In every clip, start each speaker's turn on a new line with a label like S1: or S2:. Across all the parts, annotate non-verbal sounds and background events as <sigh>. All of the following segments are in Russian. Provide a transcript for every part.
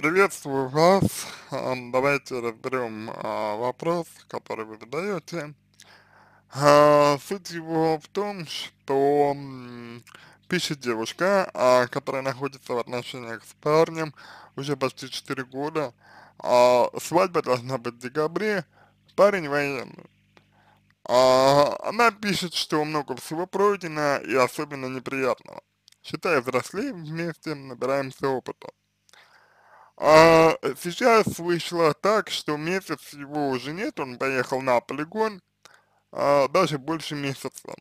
S1: Приветствую вас. Э, давайте разберем э, вопрос, который вы задаете. Э, суть его в том, что пишет девушка, которая находится в отношениях с парнем уже почти 4 года. Свадьба должна быть в декабре, парень военный. Она пишет, что много всего пройдено и особенно неприятного. Считая взрослеем вместе, набираемся опыта. А сейчас вышло так, что месяц его уже нет, он поехал на полигон, а, даже больше месяца.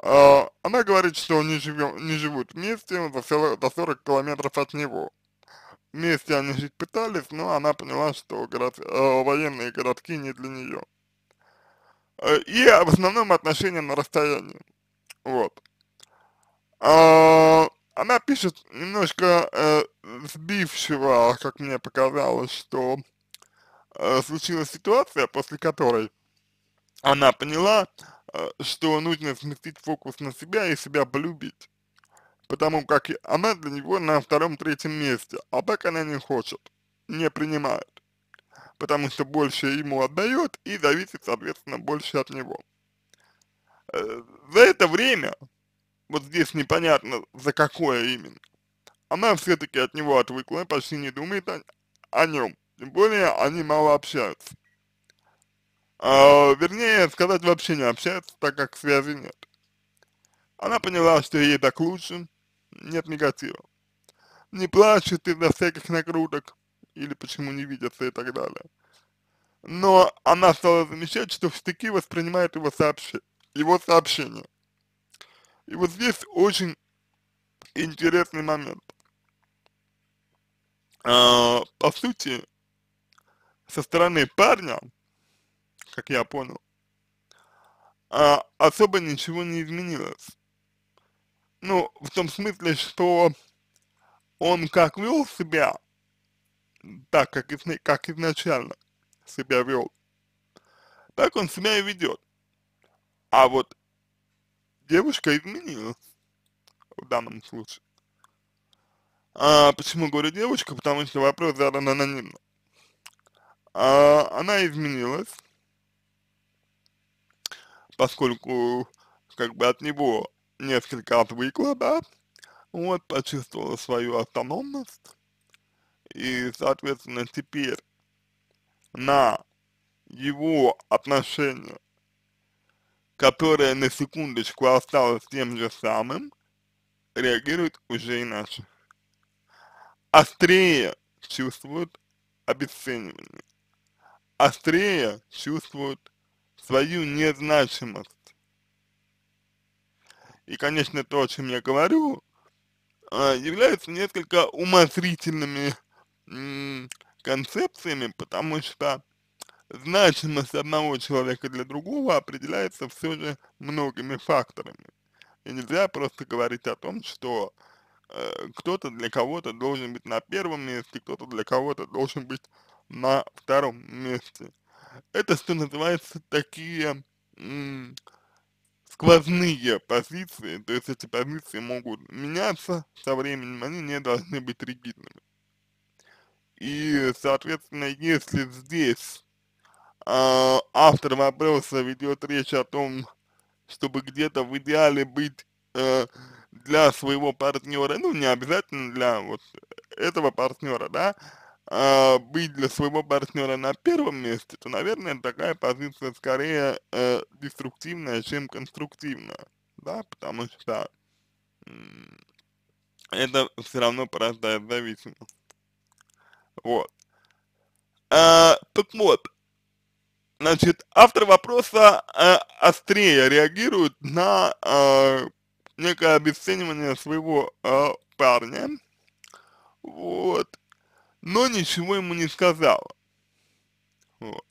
S1: А, она говорит, что они живем, не живут вместе, за 40, километров от него. Вместе они жить пытались, но она поняла, что город, э, военные городки не для нее. Э, и в основном отношения на расстоянии. Вот. А, она пишет немножко э, сбившего, как мне показалось, что э, случилась ситуация, после которой она поняла, э, что нужно сместить фокус на себя и себя полюбить. Потому как она для него на втором-третьем месте, а так она не хочет, не принимает. Потому что больше ему отдает и зависит, соответственно, больше от него. Э, за это время вот здесь непонятно, за какое именно. Она все-таки от него отвыкла, почти не думает о, о нем. Тем более, они мало общаются. А, вернее, сказать вообще не общаются, так как связи нет. Она поняла, что ей так лучше, нет негатива. Не плачет из-за всяких накруток, или почему не видятся и так далее. Но она стала замечать, что в стыки воспринимает его, сообщ... его сообщение. И вот здесь очень интересный момент. А, по сути, со стороны парня, как я понял, а, особо ничего не изменилось. Ну, в том смысле, что он как вел себя, так как, как изначально себя вел, так он себя и ведет. А вот девушка изменила в данном случае. А почему говорю девушка? Потому что вопрос задан анонимно. А, она изменилась, поскольку как бы от него несколько отвыкла, да, вот, почувствовала свою автономность, и, соответственно, теперь на его отношения которая на секундочку осталась тем же самым, реагирует уже иначе. Острее чувствует обесценивание. Острее чувствует свою незначимость. И, конечно, то, о чем я говорю, а, является несколько умозрительными концепциями, потому что значимость одного человека для другого определяется все же многими факторами. И нельзя просто говорить о том, что э, кто-то для кого-то должен быть на первом месте, кто-то для кого-то должен быть на втором месте. Это что называется такие сквозные позиции, то есть эти позиции могут меняться со временем, они не должны быть ригидными. И, соответственно, если здесь а, автор вопроса ведет речь о том, чтобы где-то в идеале быть э, для своего партнера, ну не обязательно для вот этого партнера, да, э, быть для своего партнера на первом месте, то, наверное, такая позиция скорее э, деструктивная, чем конструктивная, да, потому что э, это все равно порождает зависимость. Вот. А, так вот, Значит, автор вопроса э, острее реагирует на э, некое обесценивание своего э, парня, вот, но ничего ему не сказал. Вот.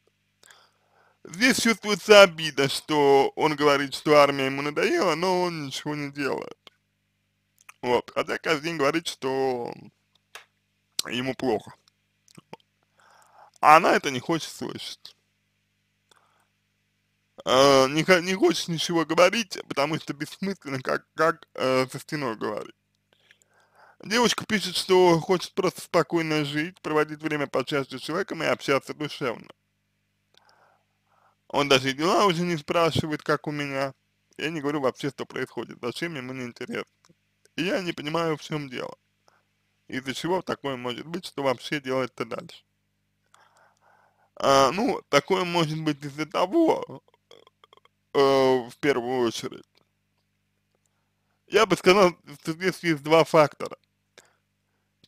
S1: Здесь чувствуется обида, что он говорит, что армия ему надоела, но он ничего не делает. Вот, хотя а каждый день говорит, что ему плохо. А она это не хочет слышать э, не, не хочешь ничего говорить, потому что бессмысленно, как, как э, со стеной говорить. Девочка пишет, что хочет просто спокойно жить, проводить время почаще с человеком и общаться душевно. Он даже дела уже не спрашивает, как у меня. Я не говорю вообще, что происходит, зачем ему не интересно. И я не понимаю, в чем дело. Из-за чего такое может быть, что вообще делать-то дальше. А, ну, такое может быть из-за того, э, в первую очередь. Я бы сказал, что здесь есть два фактора.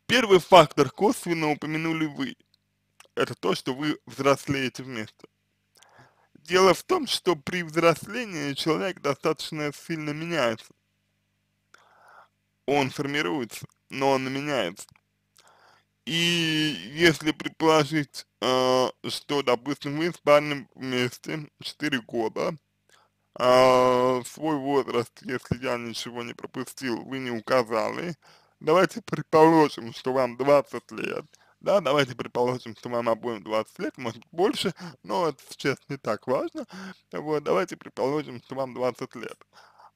S1: Первый фактор косвенно упомянули вы. Это то, что вы взрослеете вместе. Дело в том, что при взрослении человек достаточно сильно меняется. Он формируется, но он меняется. И если предположить, э, что, допустим, вы с парнем вместе 4 года, э, свой возраст, если я ничего не пропустил, вы не указали. Давайте предположим, что вам 20 лет, да, давайте предположим, что вам обоим 20 лет, может больше, но это сейчас не так важно, вот, давайте предположим, что вам 20 лет.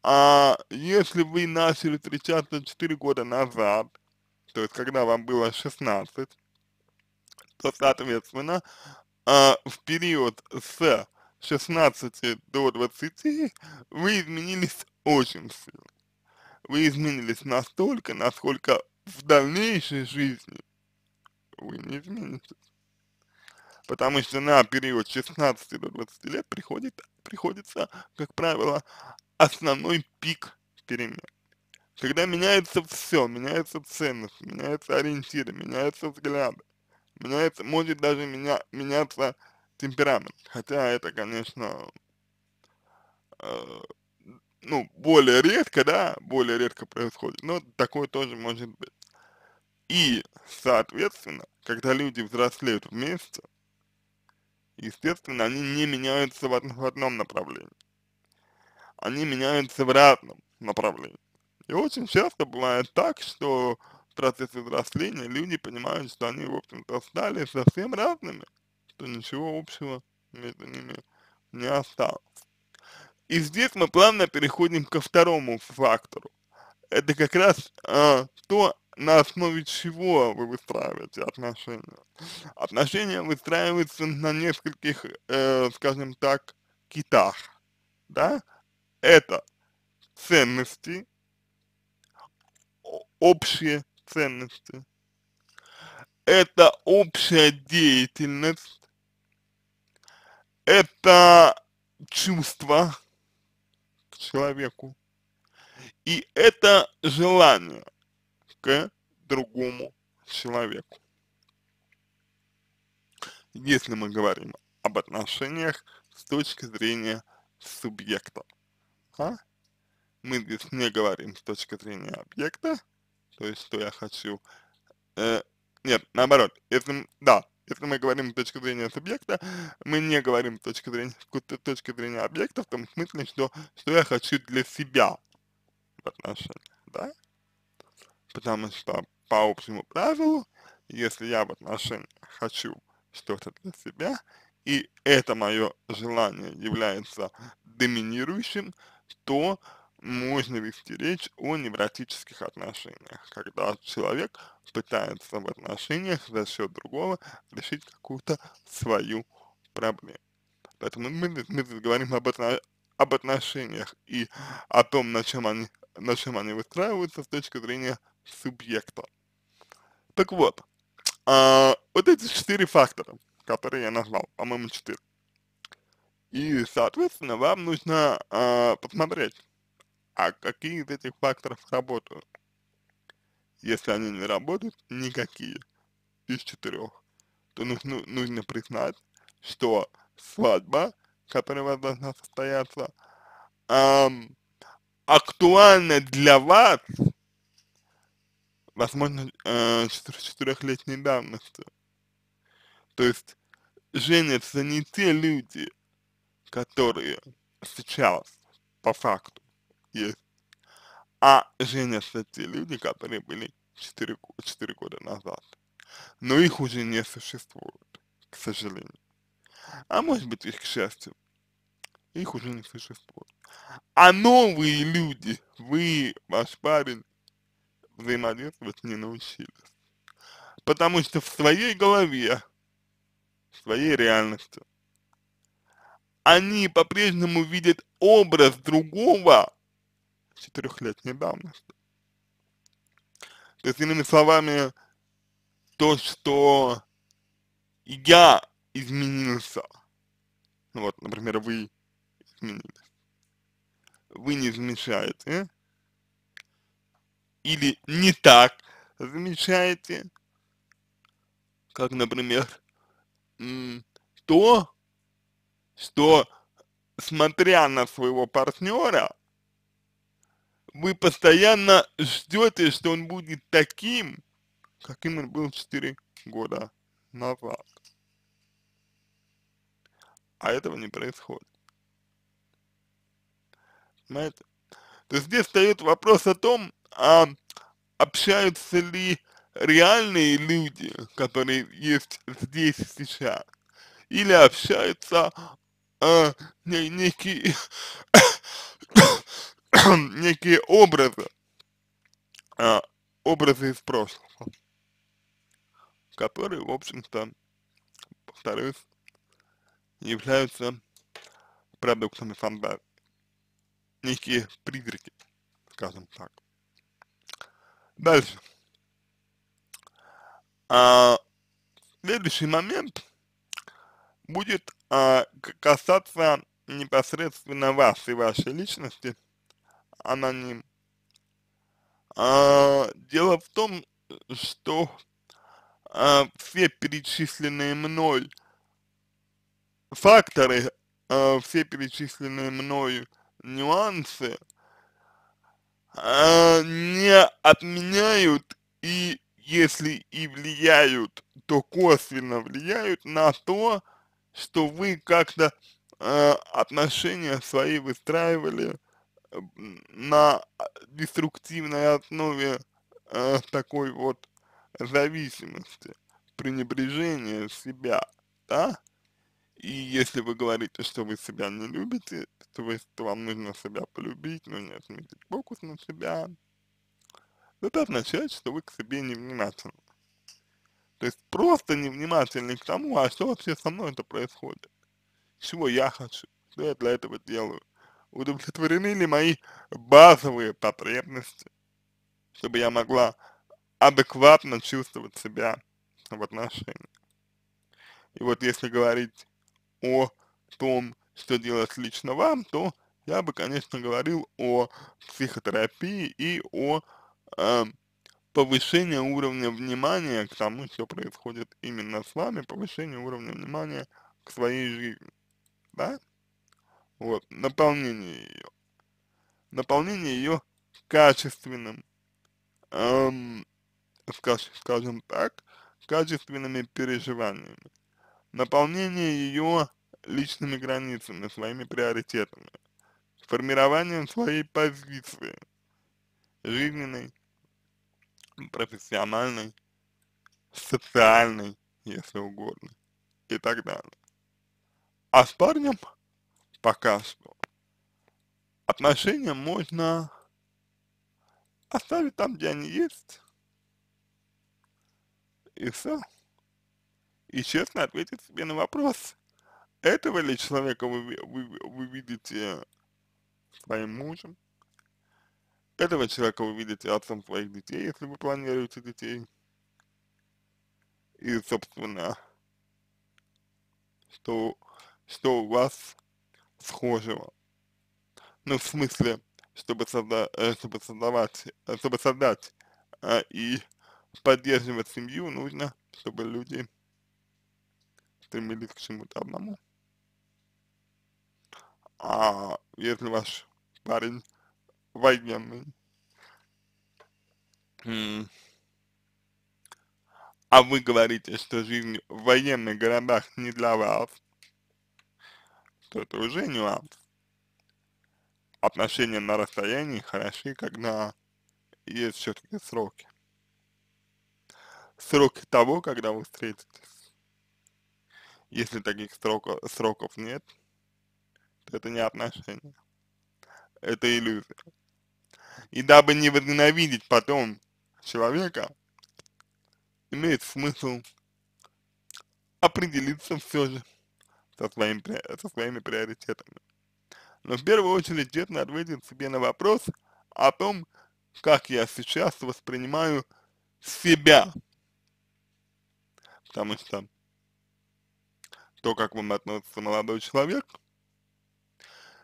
S1: А если вы начали встречаться 4 года назад, то есть когда вам было 16, то, соответственно, э, в период с 16 до 20 вы изменились очень сильно. Вы изменились настолько, насколько в дальнейшей жизни вы не изменитесь. Потому что на период 16 до 20 лет приходит, приходится, как правило, основной пик перемен. Когда меняется все, меняются ценности, меняются ориентиры, меняются взгляды, меняется, может даже меня, меняться темперамент. Хотя это, конечно, э, ну, более редко, да, более редко происходит, но такое тоже может быть. И, соответственно, когда люди взрослеют вместе, естественно, они не меняются в, одном, в одном направлении. Они меняются в разном направлении. И очень часто бывает так, что в процессе взросления люди понимают, что они, в общем-то, стали совсем разными, что ничего общего между ними не осталось. И здесь мы плавно переходим ко второму фактору. Это как раз э, то, на основе чего вы выстраиваете отношения. Отношения выстраиваются на нескольких, э, скажем так, китах, да? Это ценности, общие ценности, это общая деятельность, это чувство к человеку, и это желание к другому человеку. Если мы говорим об отношениях с точки зрения субъекта, а? мы здесь не говорим с точки зрения объекта, то есть что я хочу, э, нет, наоборот, если, да, если мы говорим с точки зрения субъекта, мы не говорим с точки зрения, с точки зрения объекта в том смысле, что, что я хочу для себя в отношениях, да? Потому что по общему правилу, если я в отношениях хочу что-то для себя, и это мое желание является доминирующим, то можно вести речь о невротических отношениях, когда человек пытается в отношениях за счет другого решить какую-то свою проблему. Поэтому мы, мы здесь говорим об, отно, об отношениях и о том, на чем, они, на чем они выстраиваются с точки зрения субъекта. Так вот, а, вот эти четыре фактора, которые я назвал, по-моему, четыре. И, соответственно, вам нужно а, посмотреть, а какие из этих факторов работают. Если они не работают, никакие из четырех, то нужно, ну, нужно признать, что свадьба, которая должна состояться, эм, актуальна для вас, возможно, э, 4 давности. То есть женятся не те люди, которые сейчас по факту есть а женятся те люди, которые были 4, 4 года назад. Но их уже не существует, к сожалению. А может быть их к счастью, их уже не существует. А новые люди, вы, ваш парень, взаимодействовать не научились. Потому что в своей голове, в своей реальности, они по-прежнему видят образ другого четырехлетней давности. То есть, иными словами, то, что я изменился, ну вот, например, вы изменились, вы не замечаете, или не так замечаете, как, например, то, что, смотря на своего партнера, вы постоянно ждете, что он будет таким, каким он был 4 года назад. А этого не происходит. Понимаете? То есть здесь встает вопрос о том, а общаются ли реальные люди, которые есть здесь сейчас, или общаются э, некие <coughs> некие образы, а, образы из прошлого, которые, в общем-то, повторюсь, являются продуктами фантазии. Некие призраки, скажем так. Дальше. А, следующий момент будет а, касаться непосредственно вас и вашей личности – аноним. А, дело в том, что а, все перечисленные мной факторы, а, все перечисленные мною нюансы а, не отменяют и если и влияют, то косвенно влияют на то, что вы как-то э, отношения свои выстраивали на а, деструктивной основе э, такой вот зависимости, пренебрежения себя, да? И если вы говорите, что вы себя не любите, то, вы, то вам нужно себя полюбить, нужно сметить фокус на себя, это означает, что вы к себе невнимательны. То есть просто невнимательны к тому, а что вообще со мной это происходит, чего я хочу, что я для этого делаю удовлетворены ли мои базовые потребности, чтобы я могла адекватно чувствовать себя в отношениях. И вот если говорить о том, что делать лично вам, то я бы, конечно, говорил о психотерапии и о э, повышении уровня внимания к тому, что происходит именно с вами, повышении уровня внимания к своей жизни, да? Вот, наполнение ее. Наполнение ее качественным, эм, скажем, скажем так, качественными переживаниями. Наполнение ее личными границами, своими приоритетами, формированием своей позиции, жизненной, профессиональной, социальной, если угодно, и так далее. А с парнем – пока что. Отношения можно оставить там, где они есть. И все. И честно ответить себе на вопрос, этого ли человека вы, вы, вы видите своим мужем, этого человека вы видите отцом своих детей, если вы планируете детей. И, собственно, что, что у вас схожего. Ну, в смысле, чтобы, созда э, чтобы создавать, э, чтобы создать а, и поддерживать семью, нужно, чтобы люди стремились к чему-то одному. А если ваш парень военный, а вы говорите, что жизнь в военных городах не для вас, что это уже нюанс. Отношения на расстоянии хороши, когда есть все-таки сроки. Сроки того, когда вы встретитесь. Если таких сроков, сроков нет, то это не отношения. Это иллюзия. И дабы не возненавидеть потом человека, имеет смысл определиться все же со, своим, со своими приоритетами. Но в первую очередь честно ответить себе на вопрос о том, как я сейчас воспринимаю себя. Потому что то, как к вам относится молодой человек,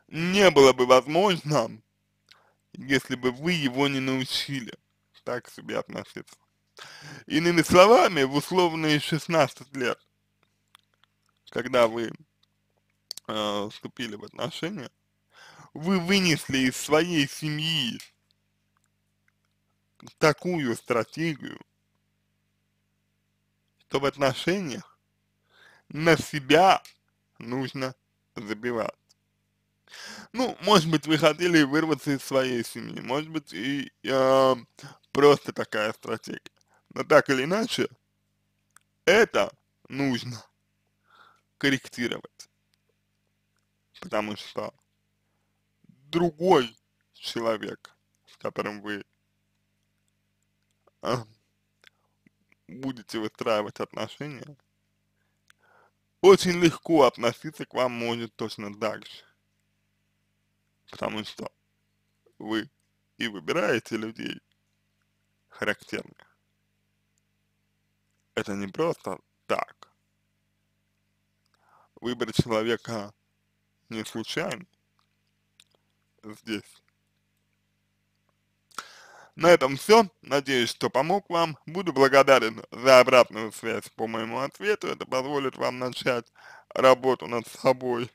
S1: не было бы возможно, если бы вы его не научили так к себе относиться. Иными словами, в условные 16 лет когда вы э, вступили в отношения, вы вынесли из своей семьи такую стратегию, что в отношениях на себя нужно забивать. Ну, может быть, вы хотели вырваться из своей семьи, может быть, и э, просто такая стратегия. Но так или иначе, это нужно корректировать. Потому что другой человек, с которым вы э, будете выстраивать отношения, очень легко относиться к вам может точно так же. Потому что вы и выбираете людей характерных. Это не просто так выбор человека не случайен здесь. На этом все. Надеюсь, что помог вам. Буду благодарен за обратную связь по моему ответу. Это позволит вам начать работу над собой.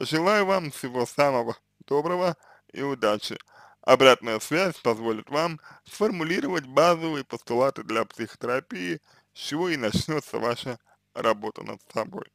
S1: Желаю вам всего самого доброго и удачи. Обратная связь позволит вам сформулировать базовые постулаты для психотерапии, с чего и начнется ваша работа над собой.